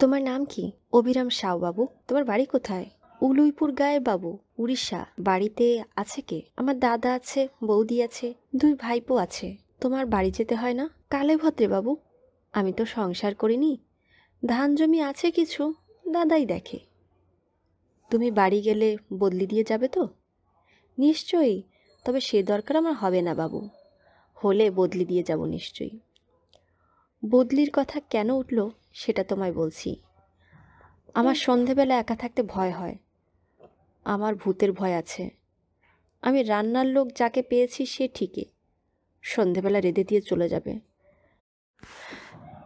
তোমার নাম কি অবিরাম সাউ বাবু তোমার বাড়ি কোথায় উলুইপুর গায়ে বাবু উড়িষ্যা বাড়িতে আছে কে আমার দাদা আছে বৌদি আছে দুই ভাইপো আছে তোমার বাড়ি যেতে হয় না কালে ভদ্রে বাবু আমি তো সংসার করিনি ধান জমি আছে কিছু দাদাই দেখে তুমি বাড়ি গেলে বদলি দিয়ে যাবে তো নিশ্চয়ই তবে সে দরকার আমার হবে না বাবু হলে বদলি দিয়ে যাব নিশ্চয়ই বদলির কথা কেন উঠল সেটা তোমায় বলছি আমার সন্ধেবেলা একা থাকতে ভয় হয় আমার ভূতের ভয় আছে আমি রান্নার লোক যাকে পেয়েছি সে ঠিকই সন্ধেবেলা রেঁধে দিয়ে চলে যাবে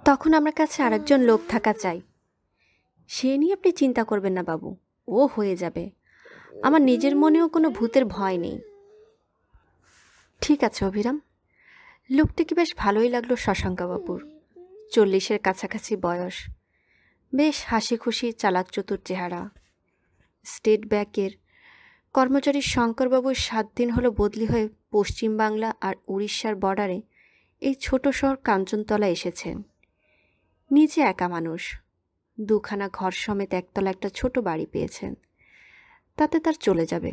তখন আমার কাছে আরেকজন লোক থাকা চাই সে নিয়ে আপনি চিন্তা করবেন না বাবু ও হয়ে যাবে আমার নিজের মনেও কোনো ভূতের ভয় নেই ঠিক আছে অভিরাম লোকটিকে বেশ ভালোই লাগলো বাবুর চল্লিশের কাছাকাছি বয়স বেশ হাসি খুশি চালাকচতুর চেহারা স্টেট ব্যাংকের কর্মচারী শঙ্করবাবুর সাত দিন হলো বদলি হয়ে পশ্চিমবাংলা আর উড়িষ্যার বর্ডারে এই ছোট শহর কাঞ্চনতলা এসেছেন নিজে একা মানুষ দুখানা ঘর সমেত একতলা একটা ছোট বাড়ি পেয়েছেন তাতে তার চলে যাবে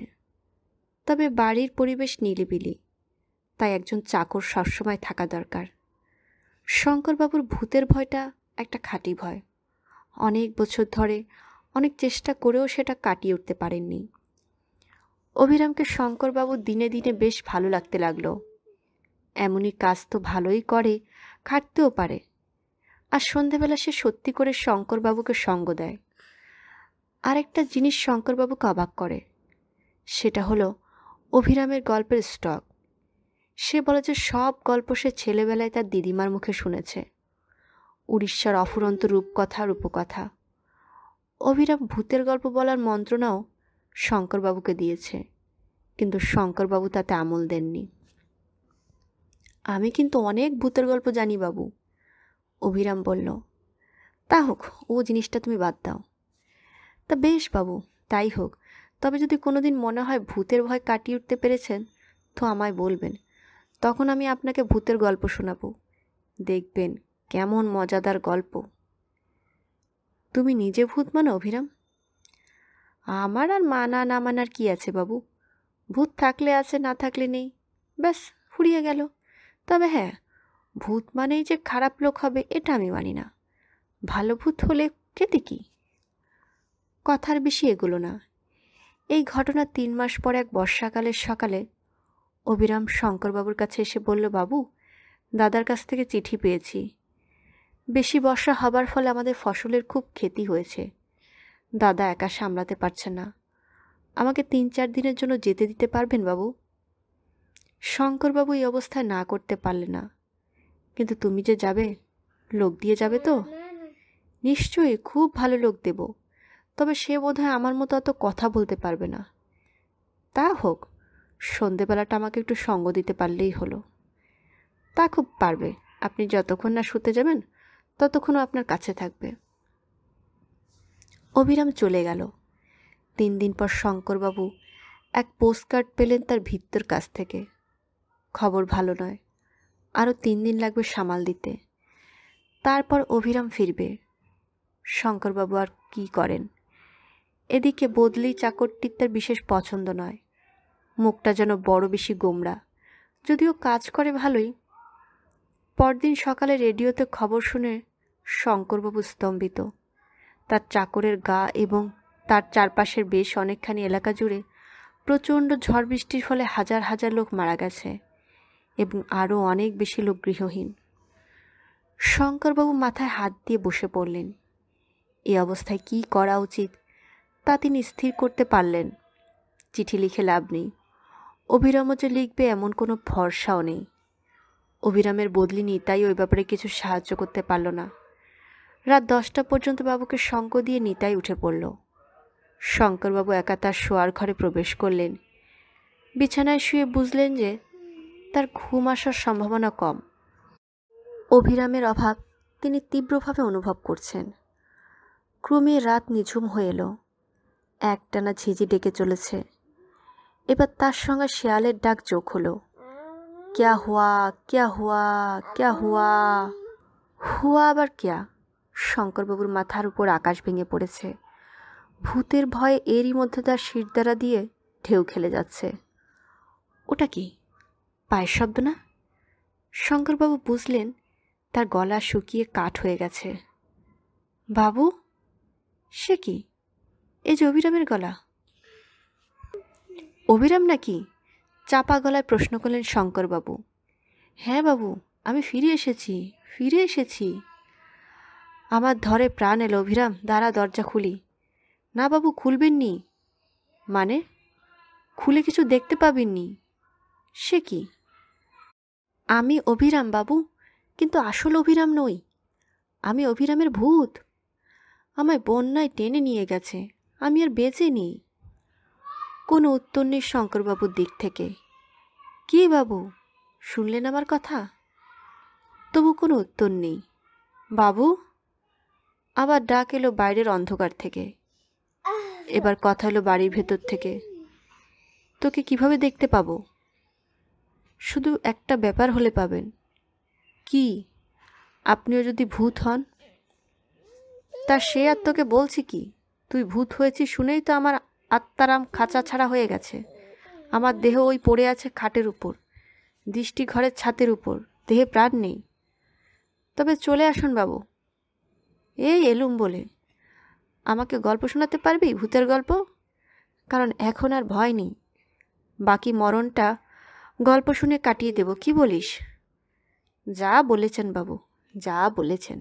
তবে বাড়ির পরিবেশ নিলিবিলি তাই একজন চাকর সবসময় থাকা দরকার শঙ্করবাবুর ভূতের ভয়টা একটা খাঁটি ভয় অনেক বছর ধরে অনেক চেষ্টা করেও সেটা কাটিয়ে উঠতে পারেননি অভিরামকে শঙ্করবাবু দিনে দিনে বেশ ভালো লাগতে লাগলো এমনই কাজ তো ভালোই করে খাটতেও পারে আর সন্ধেবেলা সে সত্যি করে শঙ্করবাবুকে সঙ্গ দেয় আরেকটা জিনিস শঙ্করবাবুকে অবাক করে সেটা হলো অভিরামের গল্পের স্টক সে বলে যে সব গল্প সে ছেলেবেলায় তার দিদিমার মুখে শুনেছে উড়িষ্যার অফুরন্ত রূপকথা রূপকথা অভিরাম ভূতের গল্প বলার মন্ত্রণাও শঙ্করবাবুকে দিয়েছে কিন্তু শঙ্করবাবু তাতে আমল দেননি আমি কিন্তু অনেক ভূতের গল্প জানি বাবু অভিরাম বলল তা হোক ও জিনিসটা তুমি বাদ দাও তা বেশ বাবু তাই হোক তবে যদি কোনোদিন মনে হয় ভূতের ভয় কাটিয়ে উঠতে পেরেছেন তো আমায় বলবেন তখন আমি আপনাকে ভূতের গল্প শোনাব দেখবেন কেমন মজাদার গল্প তুমি নিজে ভূত মানো অভিরাম আমার আর মানা না মানার কি আছে বাবু ভূত থাকলে আছে না থাকলে নেই ব্যাস ফুরিয়ে গেল তবে হ্যাঁ ভূত মানেই যে খারাপ লোক হবে এটা আমি মানি না ভালো ভূত হলে খেতে কি কথার বেশি এগুলো না এই ঘটনা তিন মাস পর এক বর্ষাকালের সকালে অবিরাম শঙ্করবাবুর কাছে এসে বলল বাবু দাদার কাছ থেকে চিঠি পেয়েছি বেশি বর্ষা হবার ফলে আমাদের ফসলের খুব ক্ষতি হয়েছে দাদা একা সামলাতে পারছে না আমাকে তিন চার দিনের জন্য যেতে দিতে পারবেন বাবু শঙ্করবাবু এই অবস্থায় না করতে পারলে না কিন্তু তুমি যে যাবে লোক দিয়ে যাবে তো নিশ্চয়ই খুব ভালো লোক দেব তবে সে বোধহয় আমার মতো অত কথা বলতে পারবে না তা হোক সন্ধেবেলাটা আমাকে একটু সঙ্গ দিতে পারলেই হলো তা খুব পারবে আপনি যতক্ষণ না শুতে যাবেন ততক্ষণও আপনার কাছে থাকবে অবিরাম চলে গেল তিন দিন পর শঙ্করবাবু এক পোস্টকার্ড পেলেন তার ভিত্তর কাছ থেকে খবর ভালো নয় আরও তিন দিন লাগবে সামাল দিতে তারপর অভিরাম ফিরবে শঙ্করবাবু আর কি করেন এদিকে বদলি চাকরটির তার বিশেষ পছন্দ নয় মুখটা যেন বড় বেশি গোমরা যদিও কাজ করে ভালোই পরদিন সকালে রেডিওতে খবর শুনে শঙ্করবাবু স্তম্ভিত তার চাকরের গা এবং তার চারপাশের বেশ অনেকখানি এলাকা জুড়ে প্রচণ্ড ঝড় বৃষ্টির ফলে হাজার হাজার লোক মারা গেছে এবং আরও অনেক বেশি লোক গৃহহীন শঙ্করবাবু মাথায় হাত দিয়ে বসে পড়লেন এ অবস্থায় কি করা উচিত তা তিনি স্থির করতে পারলেন চিঠি লিখে লাভ নেই অভিরামও যে লিখবে এমন কোনো ভরসাও নেই অভিরামের বদলি নিতাই ওই ব্যাপারে কিছু সাহায্য করতে পারল না রাত দশটা পর্যন্ত বাবুকে সঙ্গ দিয়ে নিতাই উঠে পড়ল শঙ্করবাবু একা তার শোয়ার ঘরে প্রবেশ করলেন বিছানায় শুয়ে বুঝলেন যে তার ঘুম আসার সম্ভাবনা কম অভিরামের অভাব তিনি তীব্রভাবে অনুভব করছেন ক্রমে রাত নিঝুম হয়ে এলো একটানা ঝিঝি ডেকে চলেছে এবার তার সঙ্গে শেয়ালের ডাক যোগ হলো ক্যা হুয়া ক্যা হুয়া ক্যা হুয়া হুয়া আবার ক্যা শঙ্করবাবুর মাথার উপর আকাশ ভেঙে পড়েছে ভূতের ভয়ে এরই মধ্যে তার শির দ্বারা দিয়ে ঢেউ খেলে যাচ্ছে ওটা কি পায়ের শব্দ না শঙ্করবাবু বুঝলেন তার গলা শুকিয়ে কাঠ হয়ে গেছে বাবু সে কি এ অবিরামের গলা অভিরাম নাকি চাপা গলায় প্রশ্ন করলেন শঙ্করবাবু হ্যাঁ বাবু আমি ফিরে এসেছি ফিরে এসেছি আমার ধরে প্রাণ এলো অভিরাম দাঁড়া দরজা খুলি না বাবু খুলবেননি মানে খুলে কিছু দেখতে পাবেননি সে কি আমি অভিরাম বাবু কিন্তু আসল অভিরাম নই আমি অভিরামের ভূত আমায় বন্যায় টেনে নিয়ে গেছে আমি আর বেঁচে নেই কোনো উত্তর নেই শঙ্করবাবুর দিক থেকে কি বাবু শুনলেন আমার কথা তবু কোনো উত্তর নেই বাবু আবার ডাক এলো বাইরের অন্ধকার থেকে এবার কথা এলো বাড়ির ভেতর থেকে তোকে কিভাবে দেখতে পাবো শুধু একটা ব্যাপার হলে পাবেন কি আপনিও যদি ভূত হন তা সে আর তোকে বলছি কি তুই ভূত হয়েছি শুনেই তো আমার আত্মারাম খাঁচা ছাড়া হয়ে গেছে আমার দেহ ওই পড়ে আছে খাটের উপর দৃষ্টি ঘরের ছাতের উপর দেহে প্রাণ নেই তবে চলে আসুন বাবু এই এলুম বলে আমাকে গল্প শোনাতে পারবি ভূতের গল্প কারণ এখন আর ভয় নেই বাকি মরণটা গল্প শুনে কাটিয়ে দেব কি বলিস যা বলেছেন বাবু যা বলেছেন